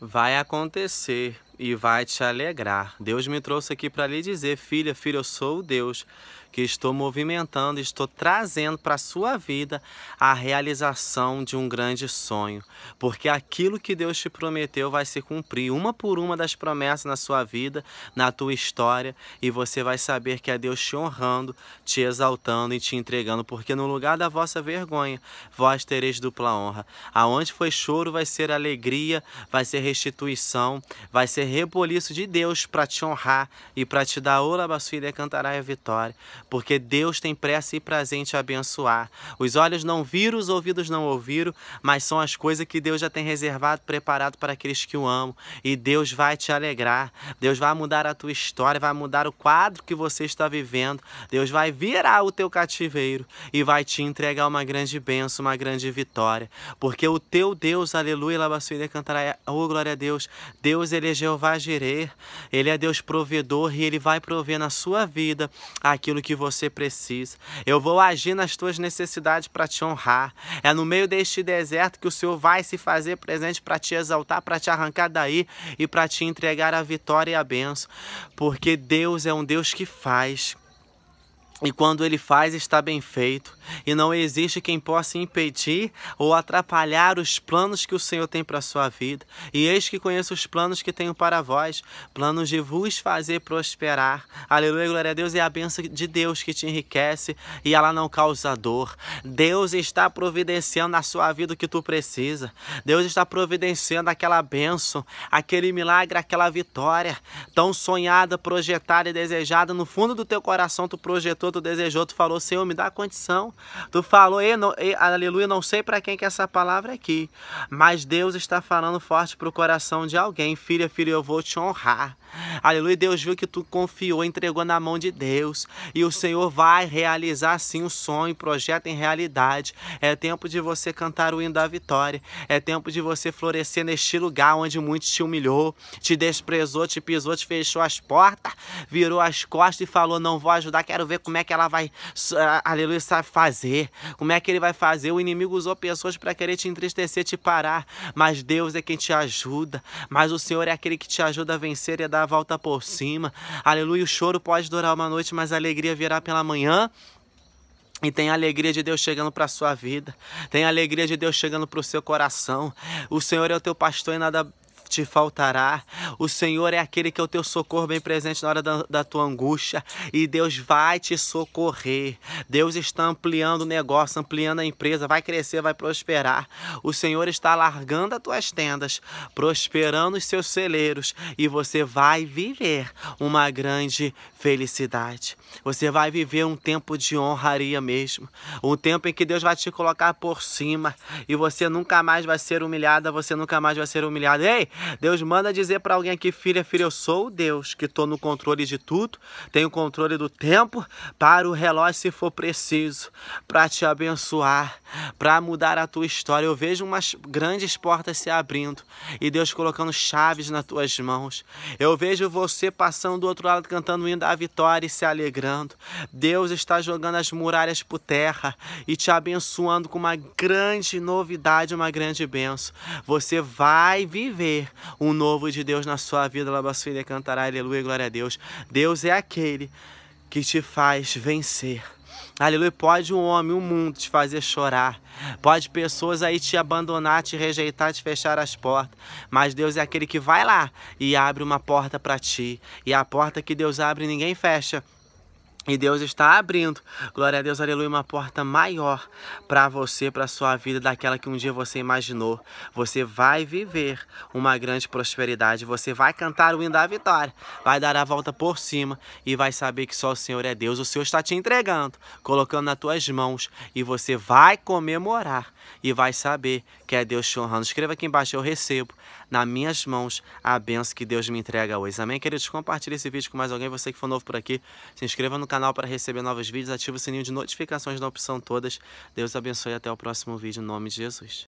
vai acontecer e vai te alegrar. Deus me trouxe aqui para lhe dizer, filha, filho, eu sou o Deus que estou movimentando, estou trazendo para a sua vida a realização de um grande sonho, porque aquilo que Deus te prometeu vai se cumprir, uma por uma das promessas na sua vida, na tua história, e você vai saber que é Deus te honrando, te exaltando e te entregando, porque no lugar da vossa vergonha, vós tereis dupla honra. Aonde foi choro, vai ser alegria, vai ser restituição, vai ser reboliço de Deus para te honrar e para te dar olabaçuíra cantará a vitória, porque Deus tem pressa e prazer em te abençoar. Os olhos não viram, os ouvidos não ouviram, mas são as coisas que Deus já tem reservado, preparado para aqueles que o amam. E Deus vai te alegrar, Deus vai mudar a tua história, vai mudar o quadro que você está vivendo, Deus vai virar o teu cativeiro e vai te entregar uma grande bênção, uma grande vitória, porque o teu Deus, aleluia, alabaçuíra cantará, oh glória a Deus, Deus ele é Jeová Jeová Jireh, ele é Deus provedor e ele vai prover na sua vida aquilo que você precisa. Eu vou agir nas tuas necessidades para te honrar. É no meio deste deserto que o Senhor vai se fazer presente para te exaltar, para te arrancar daí e para te entregar a vitória e a benção, porque Deus é um Deus que faz. E quando ele faz, está bem feito. E não existe quem possa impedir ou atrapalhar os planos que o Senhor tem para a sua vida. E eis que conheço os planos que tenho para vós, planos de vos fazer prosperar. Aleluia, glória a Deus. É a bênção de Deus que te enriquece e ela não causa dor. Deus está providenciando na sua vida o que tu precisa. Deus está providenciando aquela bênção, aquele milagre, aquela vitória tão sonhada, projetada e desejada. No fundo do teu coração, tu projetou tu desejou, tu falou, Senhor, me dá a condição. Tu falou, e, não, aleluia, não sei para quem que é essa palavra aqui, mas Deus está falando forte para o coração de alguém. Filha, filho, eu vou te honrar. Aleluia. Deus viu que tu confiou, entregou na mão de Deus. E o Senhor vai realizar sim o sonho, projeto em realidade. É tempo de você cantar o hino da vitória. É tempo de você florescer neste lugar onde muito te humilhou, te desprezou, te pisou, te fechou as portas, virou as costas e falou: Não vou ajudar, quero ver como é que ela vai, ah, aleluia, sabe fazer. Como é que ele vai fazer? O inimigo usou pessoas para querer te entristecer, te parar. Mas Deus é quem te ajuda. Mas o Senhor é aquele que te ajuda a vencer e a dar a volta volta por cima. Aleluia, o choro pode durar uma noite, mas a alegria virá pela manhã. E tem a alegria de Deus chegando para a sua vida. Tem a alegria de Deus chegando para o seu coração. O Senhor é o teu pastor e nada te faltará. O Senhor é aquele que é o teu socorro bem presente na hora da, da tua angústia e Deus vai te socorrer. Deus está ampliando o negócio, ampliando a empresa, vai crescer, vai prosperar. O Senhor está largando as tuas tendas, prosperando os seus celeiros e você vai viver uma grande felicidade. Você vai viver um tempo de honraria mesmo, um tempo em que Deus vai te colocar por cima e você nunca mais vai ser humilhada, você nunca mais vai ser humilhado. Ei, Deus manda dizer para alguém aqui, filha, filha, eu sou o Deus que estou no controle de tudo, tenho controle do tempo, para o relógio se for preciso, para te abençoar, para mudar a tua história. Eu vejo umas grandes portas se abrindo e Deus colocando chaves nas tuas mãos. Eu vejo você passando do outro lado cantando o hino da vitória e se alegrando. Deus está jogando as muralhas por terra e te abençoando com uma grande novidade, uma grande bênção. Você vai viver um novo de Deus na sua vida. Labassuíria cantará, aleluia, glória a Deus. Deus é aquele que te faz vencer. Aleluia, pode um homem, um mundo te fazer chorar. Pode pessoas aí te abandonar, te rejeitar, te fechar as portas. Mas Deus é aquele que vai lá e abre uma porta para ti. E a porta que Deus abre, ninguém fecha. E Deus está abrindo, glória a Deus, aleluia, uma porta maior para você, para sua vida, daquela que um dia você imaginou. Você vai viver uma grande prosperidade, você vai cantar o hino da vitória, vai dar a volta por cima e vai saber que só o Senhor é Deus. O Senhor está te entregando, colocando nas tuas mãos e você vai comemorar e vai saber que é Deus te honrando. Escreva aqui embaixo, eu recebo nas minhas mãos a benção que Deus me entrega hoje. Amém, queridos? Compartilhe esse vídeo com mais alguém, você que for novo por aqui, se inscreva no canal canal para receber novos vídeos, ativa o sininho de notificações na opção todas. Deus abençoe e até o próximo vídeo, em nome de Jesus.